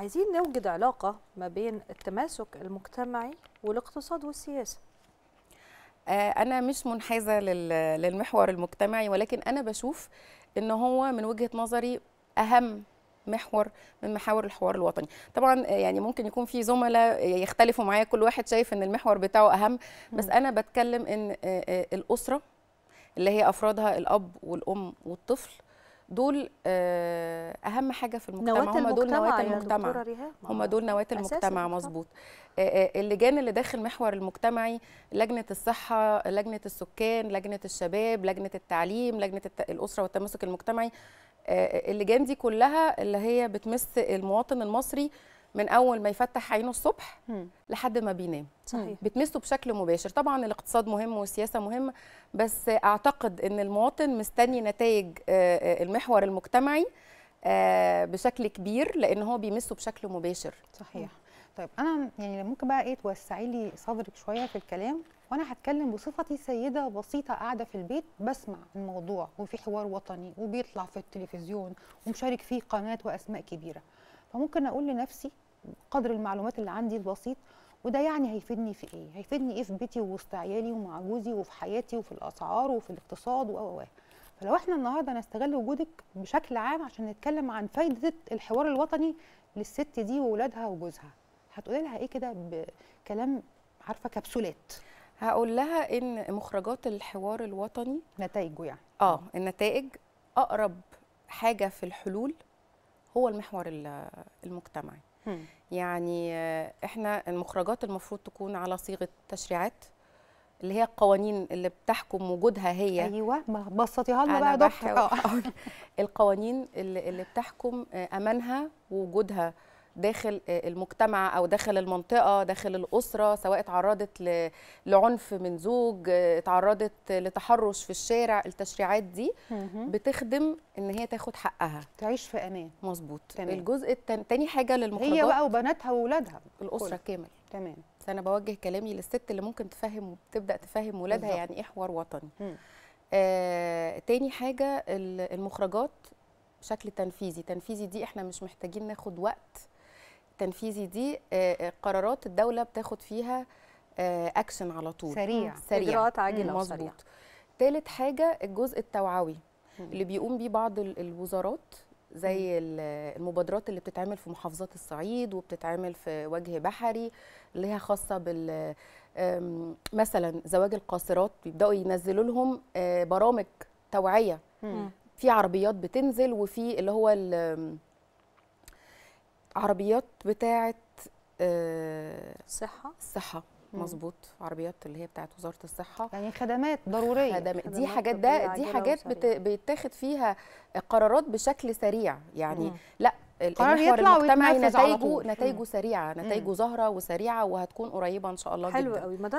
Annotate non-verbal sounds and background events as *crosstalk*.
عايزين نوجد علاقة ما بين التماسك المجتمعي والاقتصاد والسياسة آه، أنا مش منحازة للمحور المجتمعي ولكن أنا بشوف إن هو من وجهة نظري أهم محور من محاور الحوار الوطني طبعا آه، يعني ممكن يكون في زملاء يختلفوا معايا كل واحد شايف ان المحور بتاعه اهم بس انا بتكلم ان آه، الاسره اللي هي افرادها الاب والام والطفل دول آه، اهم حاجه في المجتمع نواة هم دول نواه المجتمع هم دول نواه المجتمع مظبوط آه، آه، اللجان اللي داخل محور المجتمعي لجنه الصحه لجنه السكان لجنه الشباب لجنه التعليم لجنه الاسره والتماسك المجتمعي اللجان دي كلها اللي هي بتمس المواطن المصري من اول ما يفتح عينه الصبح لحد ما بينام صحيح بتمسه بشكل مباشر طبعا الاقتصاد مهم والسياسه مهمه بس اعتقد ان المواطن مستني نتائج آه، آه، المحور المجتمعي آه، بشكل كبير لان هو بيمسه بشكل مباشر صحيح طيب انا يعني ممكن بقى ايه توسعي لي صدرك شويه في الكلام وانا هتكلم بصفتي سيده بسيطه قاعده في البيت بسمع الموضوع وفي حوار وطني وبيطلع في التلفزيون ومشارك فيه قناه واسماء كبيره فممكن اقول لنفسي قدر المعلومات اللي عندي البسيط وده يعني هيفيدني في ايه هيفيدني ايه في بيتي ووسط عيالي ومع جوزي وفي حياتي وفي الاسعار وفي الاقتصاد و و فلو احنا النهارده هنستغل وجودك بشكل عام عشان نتكلم عن فايده الحوار الوطني للست دي واولادها وجوزها هتقولي لها ايه كده بكلام عارفه كبسولات هقول لها ان مخرجات الحوار الوطني نتائجه يعني اه النتائج اقرب حاجه في الحلول هو المحور المجتمعي يعني آه، احنا المخرجات المفروض تكون على صيغه تشريعات اللي هي القوانين اللي بتحكم وجودها هي ايوه ما بسطيها لنا بقى دكتور *laughs* القوانين اللي, اللي بتحكم آه، امانها ووجودها داخل آه، المجتمع او داخل المنطقه داخل الاسره سواء اتعرضت لعنف من زوج آه، اتعرضت لتحرش في الشارع التشريعات دي بتخدم ان هي تاخد حقها تعيش في امان مظبوط الجزء التاني تاني حاجه للمخرجات هي بقى وبناتها واولادها الاسره كل. كامل تمام فانا بوجه كلامي للست اللي ممكن تفهم وبتبدا تفهم ولادها يعني ايه حوار وطني آه، تاني حاجه المخرجات بشكل تنفيذي تنفيذي دي احنا مش محتاجين ناخد وقت التنفيذي دي آه، آه، قرارات الدوله بتاخد فيها اكشن آه، على طول سريع سريع اجراءات عاجله مظبوط ثالث حاجه الجزء التوعوي اللي بيقوم بيه بعض الوزارات زي المبادرات اللي بتتعمل في محافظات الصعيد وبتتعمل في وجه بحري اللي هي خاصه بال مثلا زواج القاصرات بيبداوا ينزلوا لهم برامج توعيه في عربيات بتنزل وفي اللي هو عربيات بتاعه آه، صحه صحه مظبوط عربيات اللي هي بتاعت وزاره الصحه يعني خدمات ضروريه خدمات. دي حاجات ده دي حاجات بت... بيتاخد فيها قرارات بشكل سريع يعني مم. لا القرار يطلع المجتمعي نتائجه نتائجه سريعه نتائجه ظاهره وسريعه وهتكون قريبه ان شاء الله حلو جدا. قوي ما ده